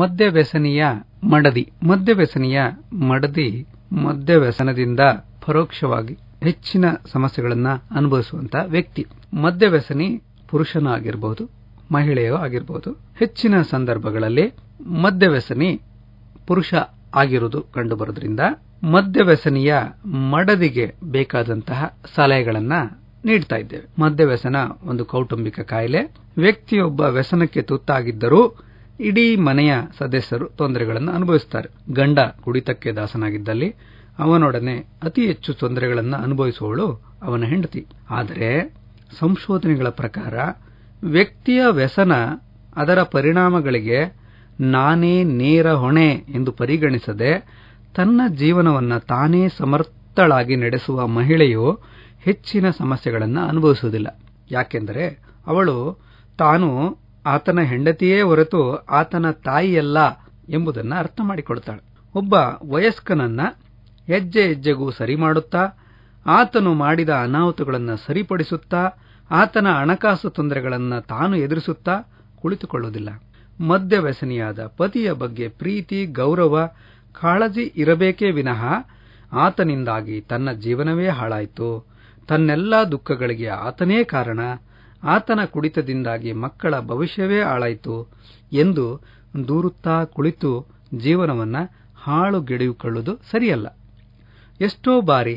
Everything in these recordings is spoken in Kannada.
ಮದ್ಯವ್ಯಸನಿಯ ಮಡದಿ ಮದ್ಯವ್ಯಸನಿಯ ಮಡದಿ ಮದ್ಯವ್ಯಸನದಿಂದ ಪರೋಕ್ಷವಾಗಿ ಹೆಚ್ಚಿನ ಸಮಸ್ಯೆಗಳನ್ನು ಅನುಭವಿಸುವಂತಹ ವ್ಯಕ್ತಿ ಮದ್ಯವ್ಯಸನಿ ಪುರುಷನ ಆಗಿರಬಹುದು ಮಹಿಳೆಯೂ ಆಗಿರಬಹುದು ಹೆಚ್ಚಿನ ಸಂದರ್ಭಗಳಲ್ಲಿ ಮದ್ಯವ್ಯಸನಿ ಪುರುಷ ಆಗಿರುವುದು ಕಂಡುಬರುವುದರಿಂದ ಮದ್ಯವ್ಯಸನಿಯ ಮಡದಿಗೆ ಬೇಕಾದಂತಹ ಸಲಹೆಗಳನ್ನು ನೀಡ್ತಾ ಇದ್ದೇವೆ ಮದ್ಯವ್ಯಸನ ಒಂದು ಕೌಟುಂಬಿಕ ಕಾಯಿಲೆ ವ್ಯಕ್ತಿಯೊಬ್ಬ ವ್ಯಸನಕ್ಕೆ ತುತ್ತಾಗಿದ್ದರೂ ಇಡೀ ಮನೆಯ ಸದಸ್ಯರು ತೊಂದರೆಗಳನ್ನು ಅನುಭವಿಸುತ್ತಾರೆ ಗಂಡ ಕುಡಿತಕ್ಕೆ ದಾಸನಾಗಿದ್ದಲ್ಲಿ ಅವನೊಡನೆ ಅತಿ ಹೆಚ್ಚು ತೊಂದರೆಗಳನ್ನು ಅನುಭವಿಸುವವಳು ಅವನ ಹೆಂಡತಿ ಆದರೆ ಸಂಶೋಧನೆಗಳ ಪ್ರಕಾರ ವ್ಯಕ್ತಿಯ ವ್ಯಸನ ಅದರ ಪರಿಣಾಮಗಳಿಗೆ ನಾನೇ ನೇರ ಹೊಣೆ ಎಂದು ಪರಿಗಣಿಸದೆ ತನ್ನ ಜೀವನವನ್ನು ತಾನೇ ಸಮರ್ಥಳಾಗಿ ನಡೆಸುವ ಮಹಿಳೆಯು ಹೆಚ್ಚಿನ ಸಮಸ್ಯೆಗಳನ್ನು ಅನುಭವಿಸುವುದಿಲ್ಲ ಯಾಕೆಂದರೆ ಅವಳು ತಾನು ಆತನ ಹೆಂಡತಿಯೇ ಹೊರತು ಆತನ ತಾಯಿಯಲ್ಲ ಎಂಬುದನ್ನು ಅರ್ಥ ಮಾಡಿಕೊಳ್ತಾಳೆ ಒಬ್ಬ ವಯಸ್ಕನನ್ನ ಹೆಜ್ಜೆ ಹೆಜ್ಜೆಗೂ ಸರಿ ಮಾಡುತ್ತಾ ಆತನು ಮಾಡಿದ ಅನಾಹುತಗಳನ್ನು ಸರಿಪಡಿಸುತ್ತಾ ಆತನ ಹಣಕಾಸು ತೊಂದರೆಗಳನ್ನು ತಾನು ಎದುರಿಸುತ್ತಾ ಕುಳಿತುಕೊಳ್ಳುವುದಿಲ್ಲ ಮದ್ಯವ್ಯಸನಿಯಾದ ಪತಿಯ ಬಗ್ಗೆ ಪ್ರೀತಿ ಗೌರವ ಕಾಳಜಿ ಇರಬೇಕೇ ವಿನಃ ಆತನಿಂದಾಗಿ ತನ್ನ ಜೀವನವೇ ಹಾಳಾಯಿತು ತನ್ನೆಲ್ಲಾ ದುಃಖಗಳಿಗೆ ಆತನೇ ಕಾರಣ ಆತನ ಕುಡಿತದಿಂದಾಗಿ ಮಕ್ಕಳ ಭವಿಷ್ಯವೇ ಹಾಳಾಯಿತು ಎಂದು ದೂರುತ್ತಾ ಕುಳಿತು ಜೀವನವನ್ನು ಹಾಳುಗೆಡೆಯುಕೊಳ್ಳುವುದು ಸರಿಯಲ್ಲ ಎಷ್ಟೋ ಬಾರಿ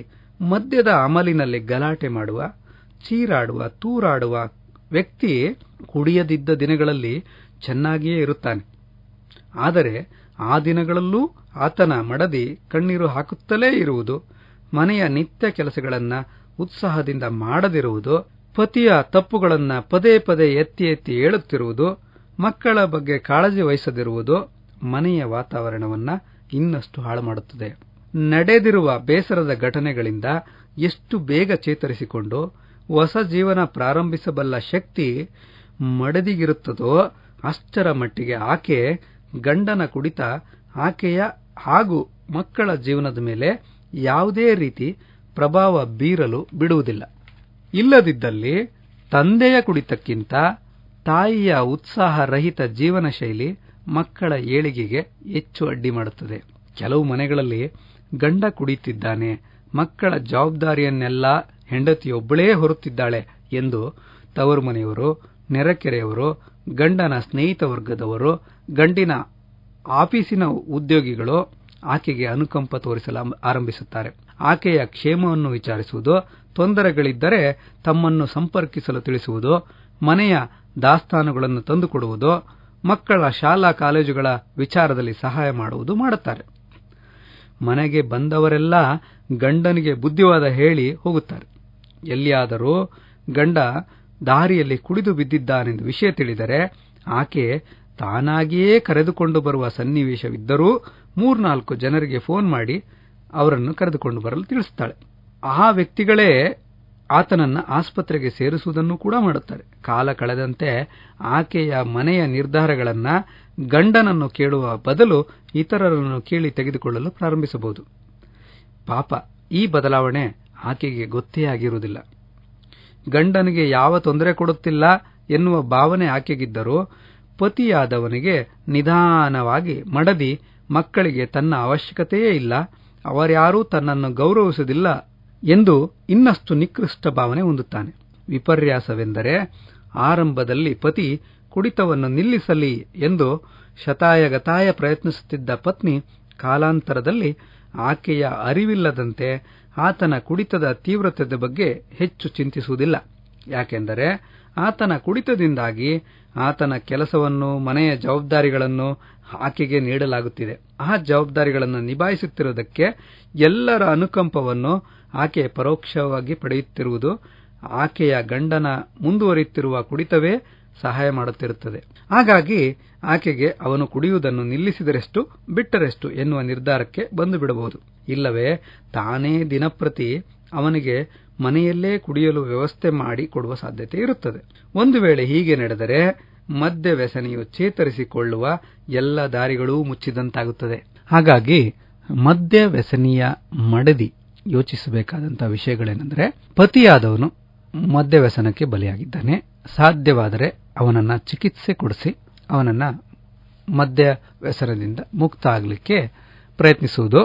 ಮದ್ಯದ ಅಮಲಿನಲ್ಲಿ ಗಲಾಟೆ ಮಾಡುವ ಚೀರಾಡುವ ತೂರಾಡುವ ವ್ಯಕ್ತಿ ಕುಡಿಯದಿದ್ದ ದಿನಗಳಲ್ಲಿ ಚೆನ್ನಾಗಿಯೇ ಇರುತ್ತಾನೆ ಆದರೆ ಆ ದಿನಗಳಲ್ಲೂ ಆತನ ಮಡದಿ ಕಣ್ಣೀರು ಹಾಕುತ್ತಲೇ ಇರುವುದು ಮನೆಯ ನಿತ್ಯ ಕೆಲಸಗಳನ್ನು ಉತ್ಸಾಹದಿಂದ ಮಾಡದಿರುವುದು ಪತಿಯ ತಪ್ಪುಗಳನ್ನು ಪದೇ ಪದೇ ಎತ್ತಿ ಎತ್ತಿ ಹೇಳುತ್ತಿರುವುದು ಮಕ್ಕಳ ಬಗ್ಗೆ ಕಾಳಜಿ ವಹಿಸದಿರುವುದು ಮನೆಯ ವಾತಾವರಣವನ್ನು ಇನ್ನಷ್ಟು ಹಾಳು ಮಾಡುತ್ತದೆ ನಡೆದಿರುವ ಬೇಸರದ ಘಟನೆಗಳಿಂದ ಎಷ್ಟು ಬೇಗ ಚೇತರಿಸಿಕೊಂಡು ಹೊಸ ಜೀವನ ಪ್ರಾರಂಭಿಸಬಲ್ಲ ಶಕ್ತಿ ಮಡದಿಗಿರುತ್ತದೋ ಅಷ್ಟರ ಮಟ್ಟಿಗೆ ಆಕೆ ಗಂಡನ ಕುಡಿತ ಆಕೆಯ ಹಾಗೂ ಮಕ್ಕಳ ಜೀವನದ ಮೇಲೆ ಯಾವುದೇ ರೀತಿ ಪ್ರಭಾವ ಬೀರಲು ಬಿಡುವುದಿಲ್ಲ ಇಲ್ಲದಿದ್ದಲ್ಲಿ ತಂದೆಯ ಕುಡಿತಕ್ಕಿಂತ ತಾಯಿಯ ಉತ್ಸಾಹರಹಿತ ಜೀವನ ಶೈಲಿ ಮಕ್ಕಳ ಏಳಿಗೆಗೆ ಹೆಚ್ಚು ಅಡ್ಡಿ ಮಾಡುತ್ತದೆ ಕೆಲವು ಮನೆಗಳಲ್ಲಿ ಗಂಡ ಕುಡಿಯುತ್ತಿದ್ದಾನೆ ಮಕ್ಕಳ ಜವಾಬ್ದಾರಿಯನ್ನೆಲ್ಲ ಹೆಂಡತಿಯೊಬ್ಬಳೇ ಹೊರುತ್ತಿದ್ದಾಳೆ ಎಂದು ತವರು ಮನೆಯವರು ನೆರೆಕೆರೆಯವರು ಗಂಡನ ಸ್ನೇಹಿತ ವರ್ಗದವರು ಗಂಡಿನ ಆಫೀಸಿನ ಉದ್ಯೋಗಿಗಳು ಆಕೆಗೆ ಅನುಕಂಪ ತೋರಿಸಲು ಆರಂಭಿಸುತ್ತಾರೆ ಆಕೆಯ ಕ್ಷೇಮವನ್ನು ವಿಚಾರಿಸುವುದು ತೊಂದರೆಗಳಿದ್ದರೆ ತಮ್ಮನ್ನು ಸಂಪರ್ಕಿಸಲು ತಿಳಿಸುವುದು ಮನೆಯ ದಾಸ್ತಾನುಗಳನ್ನು ತಂದುಕೊಡುವುದು ಮಕ್ಕಳ ಶಾಲಾ ಕಾಲೇಜುಗಳ ವಿಚಾರದಲ್ಲಿ ಸಹಾಯ ಮಾಡುವುದು ಮಾಡುತ್ತಾರೆ ಮನೆಗೆ ಬಂದವರೆಲ್ಲ ಗಂಡನಿಗೆ ಬುದ್ಧಿವಾದ ಹೇಳಿ ಹೋಗುತ್ತಾರೆ ಎಲ್ಲಿಯಾದರೂ ಗಂಡ ದಾರಿಯಲ್ಲಿ ಕುಡಿದು ಬಿದ್ದಿದ್ದಾನೆಂದು ವಿಷಯ ತಿಳಿದರೆ ಆಕೆ ತಾನಾಗಿಯೇ ಕರೆದುಕೊಂಡು ಬರುವ ಸನ್ನಿವೇಶವಿದ್ದರೂ ಮೂರ್ನಾಲ್ಕು ಜನರಿಗೆ ಫೋನ್ ಮಾಡಿ ಅವರನ್ನು ಕರೆದುಕೊಂಡು ಬರಲು ತಿಳಿಸುತ್ತಾಳೆ ಆ ವ್ಯಕ್ತಿಗಳೇ ಆತನನ್ನ ಆಸ್ಪತ್ರೆಗೆ ಸೇರಿಸುವುದನ್ನು ಕೂಡ ಮಾಡುತ್ತಾರೆ ಕಾಲ ಕಳೆದಂತೆ ಆಕೆಯ ಮನೆಯ ನಿರ್ಧಾರಗಳನ್ನ ಗಂಡನನ್ನು ಕೇಳುವ ಬದಲು ಇತರರನ್ನು ಕೇಳಿ ತೆಗೆದುಕೊಳ್ಳಲು ಪ್ರಾರಂಭಿಸಬಹುದು ಪಾಪ ಈ ಬದಲಾವಣೆ ಆಕೆಗೆ ಗೊತ್ತೇ ಆಗಿರುವುದಿಲ್ಲ ಗಂಡನಿಗೆ ಯಾವ ತೊಂದರೆ ಕೊಡುತ್ತಿಲ್ಲ ಎನ್ನುವ ಭಾವನೆ ಆಕೆಗಿದ್ದರೂ ಪತಿಯಾದವನಿಗೆ ನಿಧಾನವಾಗಿ ಮಡದಿ ಮಕ್ಕಳಿಗೆ ತನ್ನ ಅವಶ್ಯಕತೆಯೇ ಇಲ್ಲ ಅವರ್ಯಾರೂ ತನ್ನನ್ನು ಗೌರವಿಸುವುದಿಲ್ಲ ಎಂದು ಇನ್ನಷ್ಟು ನಿಕೃಷ್ಟ ಭಾವನೆ ಹೊಂದುತ್ತಾನೆ ವಿಪರ್ಯಾಸವೆಂದರೆ ಆರಂಭದಲ್ಲಿ ಪತಿ ಕುಡಿತವನ್ನು ನಿಲ್ಲಿಸಲಿ ಎಂದು ಶತಾಯಗತಾಯ ಪ್ರಯತ್ನಿಸುತ್ತಿದ್ದ ಪತ್ನಿ ಕಾಲಾಂತರದಲ್ಲಿ ಆಕೆಯ ಅರಿವಿಲ್ಲದಂತೆ ಆತನ ಕುಡಿತದ ತೀವ್ರತೆ ಬಗ್ಗೆ ಹೆಚ್ಚು ಚಿಂತಿಸುವುದಿಲ್ಲ ಯಾಕೆಂದರೆ ಆತನ ಕುಡಿತದಿಂದಾಗಿ ಆತನ ಕೆಲಸವನ್ನು ಮನೆಯ ಜವಾಬ್ದಾರಿಗಳನ್ನು ಆಕೆಗೆ ನೀಡಲಾಗುತ್ತಿದೆ ಆ ಜವಾಬ್ದಾರಿಗಳನ್ನು ನಿಭಾಯಿಸುತ್ತಿರುವುದಕ್ಕೆ ಎಲ್ಲರ ಅನುಕಂಪವನ್ನು ಆಕೆ ಪರೋಕ್ಷವಾಗಿ ಪಡೆಯುತ್ತಿರುವುದು ಆಕೆಯ ಗಂಡನ ಮುಂದುವರಿಯುತ್ತಿರುವ ಕುಡಿತವೇ ಸಹಾಯ ಮಾಡುತ್ತಿರುತ್ತದೆ ಹಾಗಾಗಿ ಆಕೆಗೆ ಅವನು ಕುಡಿಯುವುದನ್ನು ನಿಲ್ಲಿಸಿದರೆಷ್ಟು ಬಿಟ್ಟರೆಷ್ಟು ಎನ್ನುವ ನಿರ್ಧಾರಕ್ಕೆ ಬಂದು ಬಿಡಬಹುದು ಇಲ್ಲವೇ ತಾನೇ ದಿನಪ್ರತಿ ಅವನಿಗೆ ಮನೆಯಲ್ಲೇ ಕುಡಿಯಲು ವ್ಯವಸ್ಥೆ ಮಾಡಿ ಕೊಡುವ ಸಾಧ್ಯತೆ ಇರುತ್ತದೆ ಒಂದು ವೇಳೆ ಹೀಗೆ ನಡೆದರೆ ಮದ್ಯ ವ್ಯಸನಿಯು ಚೇತರಿಸಿಕೊಳ್ಳುವ ಎಲ್ಲ ದಾರಿಗಳೂ ಮುಚ್ಚಿದಂತಾಗುತ್ತದೆ ಹಾಗಾಗಿ ಮದ್ಯ ವ್ಯಸನಿಯ ಮಡದಿ ಯೋಚಿಸಬೇಕಾದಂತಹ ವಿಷಯಗಳೇನೆಂದರೆ ಪತಿಯಾದವನು ಮದ್ಯ ವ್ಯಸನಕ್ಕೆ ಬಲಿಯಾಗಿದ್ದಾನೆ ಸಾಧ್ಯವಾದರೆ ಅವನನ್ನ ಚಿಕಿತ್ಸೆ ಕೊಡಿಸಿ ಅವನನ್ನ ಮದ್ಯ ವ್ಯಸನದಿಂದ ಮುಕ್ತ ಆಗಲಿಕ್ಕೆ ಪ್ರಯತ್ನಿಸುವುದು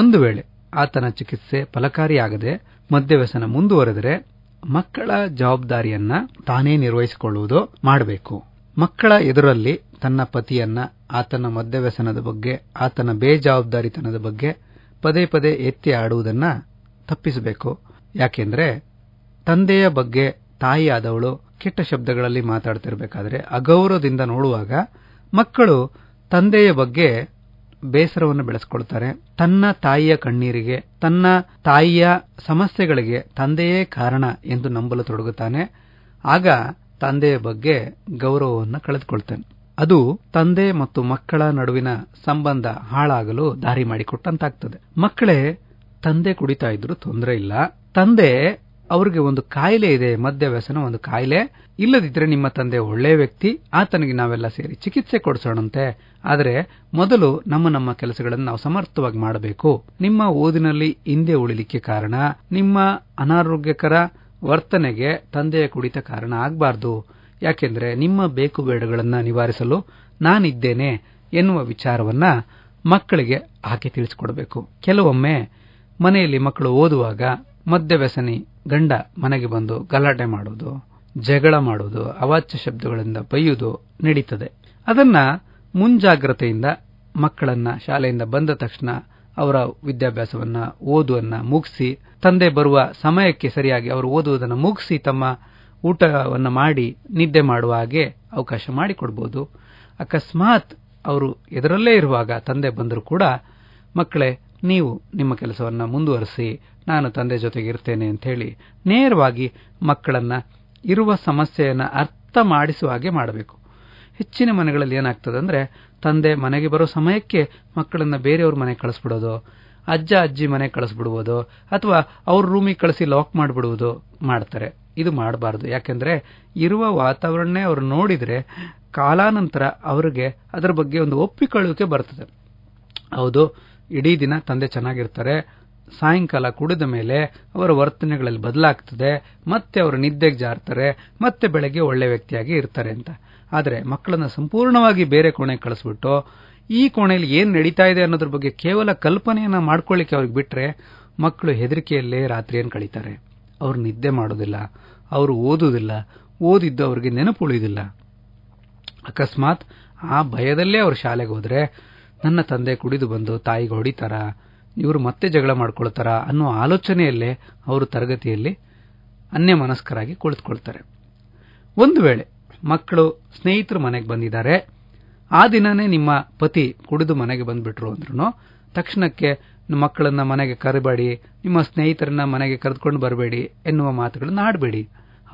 ಒಂದು ವೇಳೆ ಆತನ ಚಿಕಿತ್ಸೆ ಫಲಕಾರಿಯಾಗದೆ ಮದ್ಯ ವ್ಯಸನ ಮುಂದುವರೆದರೆ ಮಕ್ಕಳ ಜವಾಬ್ದಾರಿಯನ್ನ ತಾನೇ ನಿರ್ವಹಿಸಿಕೊಳ್ಳುವುದು ಮಾಡಬೇಕು ಮಕ್ಕಳ ಎದುರಲ್ಲಿ ತನ್ನ ಪತಿಯನ್ನ ಆತನ ಮದ್ಯವ್ಯಸನದ ಬಗ್ಗೆ ಆತನ ಬೇಜವಾಬ್ದಾರಿತನದ ಬಗ್ಗೆ ಪದೇ ಪದೇ ಎತ್ತಿ ಆಡುವುದನ್ನ ತಪ್ಪಿಸಬೇಕು ಯಾಕೆಂದ್ರೆ ತಂದೆಯ ಬಗ್ಗೆ ತಾಯಿಯಾದವಳು ಕೆಟ್ಟ ಶಬ್ದಗಳಲ್ಲಿ ಮಾತಾಡ್ತಿರಬೇಕಾದ್ರೆ ಅಗೌರವದಿಂದ ನೋಡುವಾಗ ಮಕ್ಕಳು ತಂದೆಯ ಬಗ್ಗೆ ಬೇಸರವನ್ನು ಬೆಳೆಸ್ಕೊಳ್ತಾರೆ ತನ್ನ ತಾಯಿಯ ಕಣ್ಣೀರಿಗೆ ತನ್ನ ತಾಯಿಯ ಸಮಸ್ಯೆಗಳಿಗೆ ತಂದೆಯೇ ಕಾರಣ ಎಂದು ನಂಬಲು ತೊಡಗುತ್ತಾನೆ ಆಗ ತಂದೆಯ ಬಗ್ಗೆ ಗೌರವವನ್ನು ಕಳೆದುಕೊಳ್ತೇನೆ ಅದು ತಂದೆ ಮತ್ತು ಮಕ್ಕಳ ನಡುವಿನ ಸಂಬಂಧ ಹಾಳಾಗಲು ದಾರಿ ಮಾಡಿಕೊಟ್ಟಂತಾಗ್ತದೆ ಮಕ್ಕಳೇ ತಂದೆ ಕುಡಿತಾ ಇದ್ರು ತೊಂದರೆ ಇಲ್ಲ ತಂದೆ ಅವರಿಗೆ ಒಂದು ಕಾಯಿಲೆ ಇದೆ ಮದ್ಯ ಒಂದು ಕಾಯಿಲೆ ಇಲ್ಲದಿದ್ರೆ ನಿಮ್ಮ ತಂದೆ ಒಳ್ಳೆಯ ವ್ಯಕ್ತಿ ಆತನಿಗೆ ನಾವೆಲ್ಲ ಸೇರಿ ಚಿಕಿತ್ಸೆ ಕೊಡಿಸೋಣಂತೆ ಆದರೆ ಮೊದಲು ನಮ್ಮ ನಮ್ಮ ಕೆಲಸಗಳನ್ನು ನಾವು ಸಮರ್ಥವಾಗಿ ಮಾಡಬೇಕು ನಿಮ್ಮ ಓದಿನಲ್ಲಿ ಹಿಂದೆ ಉಳಿಲಿಕ್ಕೆ ಕಾರಣ ನಿಮ್ಮ ಅನಾರೋಗ್ಯಕರ ವರ್ತನೆಗೆ ತಂದೆಯ ಕುಡಿತ ಕಾರಣ ಆಗಬಾರದು ಯಾಕೆಂದರೆ ನಿಮ್ಮ ಬೇಕು ಬೇಡಗಳನ್ನು ನಿವಾರಿಸಲು ನಾನಿದ್ದೇನೆ ಎನ್ನುವ ವಿಚಾರವನ್ನ ಮಕ್ಕಳಿಗೆ ಆಕೆ ತಿಳಿಸಿಕೊಡಬೇಕು ಕೆಲವೊಮ್ಮೆ ಮನೆಯಲ್ಲಿ ಮಕ್ಕಳು ಓದುವಾಗ ಮದ್ಯವ್ಯಸನಿ ಗಂಡ ಮನೆಗೆ ಬಂದು ಗಲಾಟೆ ಮಾಡುವುದು ಜಗಳ ಮಾಡುವುದು ಅವಾಚ್ಯ ಶಬ್ದಗಳಿಂದ ಬೈಯುವುದು ನಡೀತದೆ ಅದನ್ನ ಮುಂಜಾಗ್ರತೆಯಿಂದ ಮಕ್ಕಳನ್ನ ಶಾಲೆಯಿಂದ ಬಂದ ತಕ್ಷಣ ಅವರ ವಿದ್ಯಾಭ್ಯಾಸವನ್ನು ಓದುವನ್ನು ಮುಗಿಸಿ ತಂದೆ ಬರುವ ಸಮಯಕ್ಕೆ ಸರಿಯಾಗಿ ಅವರು ಓದುವುದನ್ನು ಮುಗಿಸಿ ತಮ್ಮ ಊಟವನ್ನು ಮಾಡಿ ನಿದ್ದೆ ಮಾಡುವ ಹಾಗೆ ಅವಕಾಶ ಮಾಡಿಕೊಡ್ಬೋದು ಅಕಸ್ಮಾತ್ ಅವರು ಎದರಲ್ಲೇ ಇರುವಾಗ ತಂದೆ ಬಂದರೂ ಕೂಡ ಮಕ್ಕಳೇ ನೀವು ನಿಮ್ಮ ಕೆಲಸವನ್ನು ಮುಂದುವರಿಸಿ ನಾನು ತಂದೆ ಜೊತೆಗೆ ಇರ್ತೇನೆ ಅಂತ ಹೇಳಿ ನೇರವಾಗಿ ಮಕ್ಕಳನ್ನ ಇರುವ ಸಮಸ್ಯೆಯನ್ನು ಅರ್ಥ ಮಾಡಿಸುವ ಹಾಗೆ ಮಾಡಬೇಕು ಹೆಚ್ಚಿನ ಮನೆಗಳಲ್ಲಿ ಏನಾಗ್ತದೆ ಅಂದರೆ ತಂದೆ ಮನೆಗೆ ಬರೋ ಸಮಯಕ್ಕೆ ಮಕ್ಕಳನ್ನ ಬೇರೆಯವ್ರ ಮನೆಗೆ ಕಳಿಸ್ಬಿಡೋದು ಅಜ್ಜ ಅಜ್ಜಿ ಮನೆ ಕಳಿಸ್ಬಿಡುವುದು ಅಥವಾ ಅವ್ರ ರೂಮಿಗೆ ಕಳಿಸಿ ಲಾಕ್ ಮಾಡಿಬಿಡುವುದು ಮಾಡ್ತಾರೆ ಇದು ಮಾಡಬಾರ್ದು ಯಾಕೆಂದ್ರೆ ಇರುವ ವಾತಾವರಣನೇ ಅವರು ನೋಡಿದರೆ ಕಾಲಾನಂತರ ಅವರಿಗೆ ಅದರ ಬಗ್ಗೆ ಒಂದು ಒಪ್ಪಿಕೊಳ್ಳುವಿಕೆ ಬರ್ತದೆ ಹೌದು ಇಡೀ ದಿನ ತಂದೆ ಚೆನ್ನಾಗಿರ್ತಾರೆ ಸಾಯಂಕಾಲ ಕುಡಿದ ಮೇಲೆ ಅವರ ವರ್ತನೆಗಳಲ್ಲಿ ಬದಲಾಗ್ತದೆ ಮತ್ತೆ ಅವರು ನಿದ್ದೆಗೆ ಜಾರ್ತಾರೆ ಮತ್ತೆ ಬೆಳಗ್ಗೆ ಒಳ್ಳೆ ವ್ಯಕ್ತಿಯಾಗಿ ಇರ್ತಾರೆ ಅಂತ ಆದರೆ ಮಕ್ಕಳನ್ನು ಸಂಪೂರ್ಣವಾಗಿ ಬೇರೆ ಕೋಣೆಗೆ ಕಳಿಸ್ಬಿಟ್ಟು ಈ ಕೋಣೆಯಲ್ಲಿ ಏನು ನಡೀತಾ ಇದೆ ಅನ್ನೋದ್ರ ಬಗ್ಗೆ ಕೇವಲ ಕಲ್ಪನೆಯನ್ನು ಮಾಡ್ಕೊಳ್ಳಿಕ್ಕೆ ಅವ್ರಿಗೆ ಬಿಟ್ಟರೆ ಮಕ್ಕಳು ಹೆದರಿಕೆಯಲ್ಲೇ ರಾತ್ರಿಯನ್ನು ಕಳೀತಾರೆ ಅವ್ರು ನಿದ್ದೆ ಮಾಡೋದಿಲ್ಲ ಅವರು ಓದುವುದಿಲ್ಲ ಓದಿದ್ದು ಅವರಿಗೆ ನೆನಪು ಉಳಿಯೋದಿಲ್ಲ ಅಕಸ್ಮಾತ್ ಆ ಭಯದಲ್ಲೇ ಅವರು ಶಾಲೆಗೆ ಹೋದರೆ ನನ್ನ ತಂದೆ ಕುಡಿದು ಬಂದು ತಾಯಿಗೆ ಹೊಡಿತಾರ ಇವರು ಮತ್ತೆ ಜಗಳ ಮಾಡ್ಕೊಳ್ತಾರ ಅನ್ನೋ ಆಲೋಚನೆಯಲ್ಲೇ ಅವರು ತರಗತಿಯಲ್ಲಿ ಅನ್ಯಮನಸ್ಕರಾಗಿ ಕುಳಿತುಕೊಳ್ತಾರೆ ಒಂದು ವೇಳೆ ಮಕ್ಕಳು ಸ್ನೇಹಿತರು ಮನೆಗೆ ಬಂದಿದ್ದಾರೆ ಆ ದಿನನೇ ನಿಮ್ಮ ಪತಿ ಕುಡಿದು ಮನೆಗೆ ಬಂದ್ಬಿಟ್ರು ಅಂದ್ರೂ ತಕ್ಷಣಕ್ಕೆ ಮಕ್ಕಳನ್ನ ಮನೆಗೆ ಕರಬೇಡಿ ನಿಮ್ಮ ಸ್ನೇಹಿತರನ್ನ ಮನೆಗೆ ಕರೆದುಕೊಂಡು ಬರಬೇಡಿ ಎನ್ನುವ ಮಾತುಗಳನ್ನು ಆಡಬೇಡಿ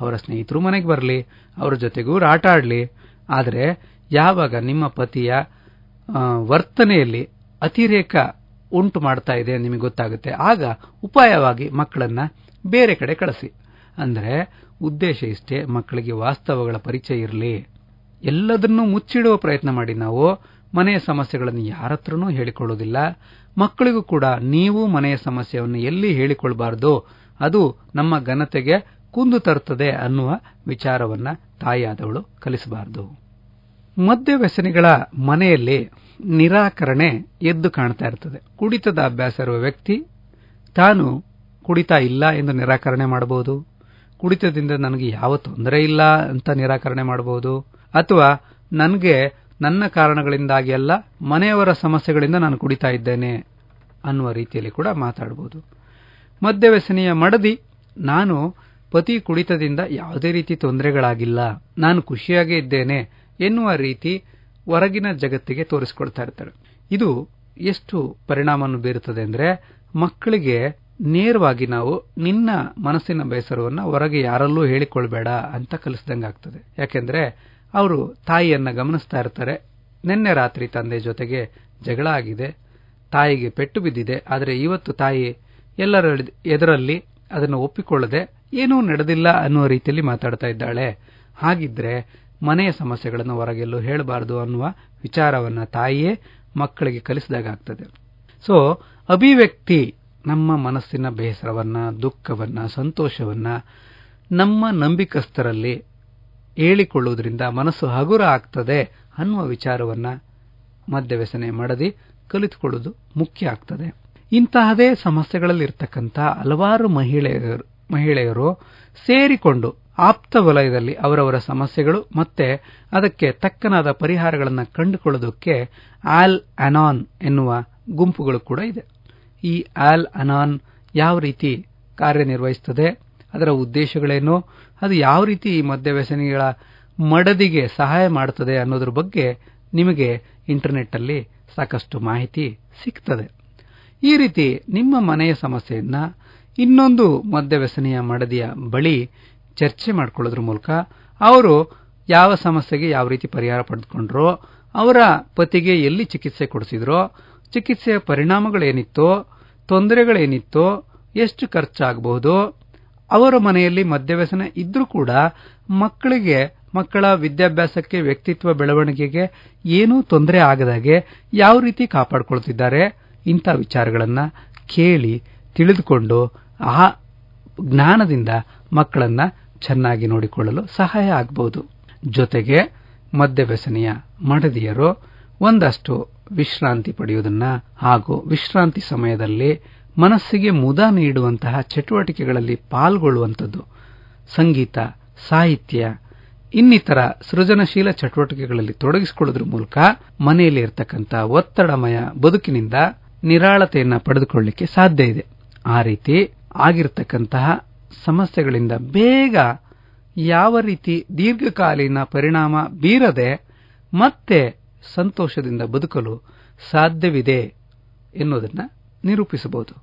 ಅವರ ಸ್ನೇಹಿತರು ಮನೆಗೆ ಬರಲಿ ಅವರ ಜೊತೆಗೂ ಆಟ ಆಡಲಿ ಆದರೆ ಯಾವಾಗ ನಿಮ್ಮ ಪತಿಯ ವರ್ತನೆಯಲ್ಲಿ ಅತಿರೇಕ ಉಂಟು ಮಾಡ್ತಾ ಇದೆ ನಿಮಗೆ ಗೊತ್ತಾಗುತ್ತೆ ಆಗ ಉಪಾಯವಾಗಿ ಮಕ್ಕಳನ್ನ ಬೇರೆ ಕಡೆ ಕಳಿಸಿ ಅಂದರೆ ಉದ್ದೇಶ ಇಷ್ಟೇ ಮಕ್ಕಳಿಗೆ ವಾಸ್ತವಗಳ ಪರಿಚಯ ಇರಲಿ ಎಲ್ಲದನ್ನೂ ಮುಚ್ಚಿಡುವ ಪ್ರಯತ್ನ ಮಾಡಿ ನಾವು ಮನೆಯ ಸಮಸ್ಯೆಗಳನ್ನು ಯಾರ ಹೇಳಿಕೊಳ್ಳುವುದಿಲ್ಲ ಹೇಳಿಕೊಳ್ಳೋದಿಲ್ಲ ಮಕ್ಕಳಿಗೂ ಕೂಡ ನೀವು ಮನೆಯ ಸಮಸ್ಯೆಯನ್ನು ಎಲ್ಲಿ ಹೇಳಿಕೊಳ್ಳಬಾರದು ಅದು ನಮ್ಮ ಘನತೆಗೆ ಕುಂದು ತರುತ್ತದೆ ಅನ್ನುವ ವಿಚಾರವನ್ನ ತಾಯಿಯಾದವಳು ಕಲಿಸಬಾರದು ಮದ್ಯವ್ಯಸನಿಗಳ ಮನೆಯಲ್ಲಿ ನಿರಾಕರಣೆ ಎದ್ದು ಕಾಣ್ತಾ ಇರ್ತದೆ ಕುಡಿತದ ಅಭ್ಯಾಸ ಇರುವ ವ್ಯಕ್ತಿ ತಾನು ಕುಡಿತಾ ಇಲ್ಲ ಎಂದು ನಿರಾಕರಣೆ ಮಾಡಬಹುದು ಕುಡಿತದಿಂದ ನನಗೆ ಯಾವ ತೊಂದರೆ ಇಲ್ಲ ಅಂತ ನಿರಾಕರಣೆ ಮಾಡಬಹುದು ಅಥವಾ ನನಗೆ ನನ್ನ ಕಾರಣಗಳಿಂದಾಗಿ ಅಲ್ಲ ಮನೆಯವರ ಸಮಸ್ಯೆಗಳಿಂದ ನಾನು ಕುಡಿತಾ ಇದ್ದೇನೆ ಅನ್ನುವ ರೀತಿಯಲ್ಲಿ ಕೂಡ ಮಾತಾಡಬಹುದು ಮದ್ಯವ್ಯಸನಿಯ ಮಡದಿ ನಾನು ಪತಿ ಕುಡಿತದಿಂದ ಯಾವುದೇ ರೀತಿ ತೊಂದರೆಗಳಾಗಿಲ್ಲ ನಾನು ಖುಷಿಯಾಗೇ ಇದ್ದೇನೆ ಎನ್ನುವ ರೀತಿ ಹೊರಗಿನ ಜಗತ್ತಿಗೆ ತೋರಿಸಿಕೊಡ್ತಾ ಇರ್ತಾರೆ ಇದು ಎಷ್ಟು ಪರಿಣಾಮವನ್ನು ಬೀರುತ್ತದೆ ಅಂದರೆ ಮಕ್ಕಳಿಗೆ ನೇರವಾಗಿ ನಾವು ನಿನ್ನ ಮನಸ್ಸಿನ ಬೇಸರವನ್ನು ಹೊರಗೆ ಯಾರಲ್ಲೂ ಹೇಳಿಕೊಳ್ಬೇಡ ಅಂತ ಕಲಿಸ್ದಂಗೆ ಆಗ್ತದೆ ಯಾಕೆಂದ್ರೆ ಅವರು ತಾಯಿಯನ್ನ ಗಮನಿಸ್ತಾ ಇರ್ತಾರೆ ನಿನ್ನೆ ರಾತ್ರಿ ತಂದೆ ಜೊತೆಗೆ ಜಗಳ ಆಗಿದೆ ತಾಯಿಗೆ ಪೆಟ್ಟು ಬಿದ್ದಿದೆ ಆದರೆ ಇವತ್ತು ತಾಯಿ ಎಲ್ಲರ ಎದುರಲ್ಲಿ ಅದನ್ನು ಒಪ್ಪಿಕೊಳ್ಳದೆ ಏನೂ ನಡೆದಿಲ್ಲ ಅನ್ನುವ ರೀತಿಯಲ್ಲಿ ಮಾತಾಡ್ತಾ ಇದ್ದಾಳೆ ಹಾಗಿದ್ರೆ ಮನೆಯ ಸಮಸ್ಯೆಗಳನ್ನು ಹೊರಗೆಲ್ಲೂ ಹೇಳಬಾರದು ಅನ್ನುವ ವಿಚಾರವನ್ನ ತಾಯಿಯೇ ಮಕ್ಕಳಿಗೆ ಕಲಿಸಿದಾಗ ಆಗ್ತದೆ ಸೊ ಅಭಿವ್ಯಕ್ತಿ ನಮ್ಮ ಮನಸ್ಸಿನ ಬೇಸರವನ್ನ ದುಃಖವನ್ನ ಸಂತೋಷವನ್ನ ನಮ್ಮ ನಂಬಿಕಸ್ಥರಲ್ಲಿ ಹೇಳಿಕೊಳ್ಳುವುದರಿಂದ ಮನಸ್ಸು ಹಗುರ ಆಗ್ತದೆ ಅನ್ನುವ ವಿಚಾರವನ್ನ ಮದ್ಯವ್ಯಸನೆ ಮಾಡದಿ ಕಲಿತುಕೊಳ್ಳುವುದು ಮುಖ್ಯ ಆಗ್ತದೆ ಇಂತಹದೇ ಸಮಸ್ಯೆಗಳಲ್ಲಿರ್ತಕ್ಕಂಥ ಹಲವಾರು ಮಹಿಳೆಯರು ಮಹಿಳೆಯರು ಸೇರಿಕೊಂಡು ಆಪ್ತ ವಲಯದಲ್ಲಿ ಅವರವರ ಸಮಸ್ಯೆಗಳು ಮತ್ತೆ ಅದಕ್ಕೆ ತಕ್ಕನಾದ ಪರಿಹಾರಗಳನ್ನು ಕಂಡುಕೊಳ್ಳುವುದಕ್ಕೆ ಆಲ್ ಅನಾನ್ ಎನ್ನುವ ಗುಂಪುಗಳು ಕೂಡ ಇದೆ ಈ ಆಲ್ ಅನಾನ್ ಯಾವ ರೀತಿ ಕಾರ್ಯನಿರ್ವಹಿಸುತ್ತದೆ ಅದರ ಉದ್ದೇಶಗಳೇನು ಅದು ಯಾವ ರೀತಿ ಈ ಮದ್ಯ ಮಡದಿಗೆ ಸಹಾಯ ಮಾಡುತ್ತದೆ ಅನ್ನೋದ್ರ ಬಗ್ಗೆ ನಿಮಗೆ ಇಂಟರ್ನೆಟ್ನಲ್ಲಿ ಸಾಕಷ್ಟು ಮಾಹಿತಿ ಸಿಗ್ತದೆ ಈ ರೀತಿ ನಿಮ್ಮ ಮನೆಯ ಸಮಸ್ಯೆಯನ್ನ ಇನ್ನೊಂದು ಮದ್ಯ ಮಡದಿಯ ಬಳಿ ಚರ್ಚೆ ಮಾಡಿಕೊಳ್ಳೋದ್ರ ಮೂಲಕ ಅವರು ಯಾವ ಸಮಸ್ಯೆಗೆ ಯಾವ ರೀತಿ ಪರಿಹಾರ ಪಡೆದುಕೊಂಡ್ರೋ ಅವರ ಪತಿಗೆ ಎಲ್ಲಿ ಚಿಕಿತ್ಸೆ ಕೊಡಿಸಿದ್ರೋ ಚಿಕಿತ್ಸೆಯ ಪರಿಣಾಮಗಳೇನಿತ್ತೋ ತೊಂದರೆಗಳೇನಿತ್ತೋ ಎಷ್ಟು ಖರ್ಚಾಗಬಹುದು ಅವರ ಮನೆಯಲ್ಲಿ ಮದ್ಯವ್ಯಸನ ಇದ್ರೂ ಕೂಡ ಮಕ್ಕಳಿಗೆ ಮಕ್ಕಳ ವಿದ್ಯಾಭ್ಯಾಸಕ್ಕೆ ವ್ಯಕ್ತಿತ್ವ ಬೆಳವಣಿಗೆಗೆ ಏನೂ ತೊಂದರೆ ಆಗದಾಗೆ ಯಾವ ರೀತಿ ಕಾಪಾಡಿಕೊಳ್ತಿದ್ದಾರೆ ಇಂಥ ವಿಚಾರಗಳನ್ನು ಕೇಳಿ ತಿಳಿದುಕೊಂಡು ಆ ಜ್ಞಾನದಿಂದ ಮಕ್ಕಳನ್ನು ಚೆನ್ನಾಗಿ ನೋಡಿಕೊಳ್ಳಲು ಸಹಾಯ ಆಗಬಹುದು ಜೊತೆಗೆ ಮದ್ಯವ್ಯಸನೆಯ ಮಡದಿಯರು ಒಂದಷ್ಟು ವಿಶ್ರಾಂತಿ ಪಡೆಯುವುದನ್ನ ಹಾಗೂ ವಿಶ್ರಾಂತಿ ಸಮಯದಲ್ಲಿ ಮನಸ್ಸಿಗೆ ಮುದ ನೀಡುವಂತಹ ಚಟುವಟಿಕೆಗಳಲ್ಲಿ ಪಾಲ್ಗೊಳ್ಳುವಂಥದ್ದು ಸಂಗೀತ ಸಾಹಿತ್ಯ ಇನ್ನಿತರ ಸೃಜನಶೀಲ ಚಟುವಟಿಕೆಗಳಲ್ಲಿ ತೊಡಗಿಸಿಕೊಳ್ಳುವುದರ ಮೂಲಕ ಮನೆಯಲ್ಲಿ ಇರತಕ್ಕಂಥ ಒತ್ತಡಮಯ ಬದುಕಿನಿಂದ ನಿರಾಳತೆಯನ್ನು ಪಡೆದುಕೊಳ್ಳಲಿಕ್ಕೆ ಸಾಧ್ಯ ಇದೆ ಆ ರೀತಿ ಆಗಿರತಕ್ಕಂತಹ ಸಮಸ್ಯೆಗಳಿಂದ ಬೇಗ ಯಾವ ರೀತಿ ದೀರ್ಘಕಾಲೀನ ಪರಿಣಾಮ ಬೀರದೆ ಮತ್ತೆ ಸಂತೋಷದಿಂದ ಬದುಕಲು ಸಾಧ್ಯವಿದೆ ಎನ್ನುವುದನ್ನು ನಿರೂಪಿಸಬಹುದು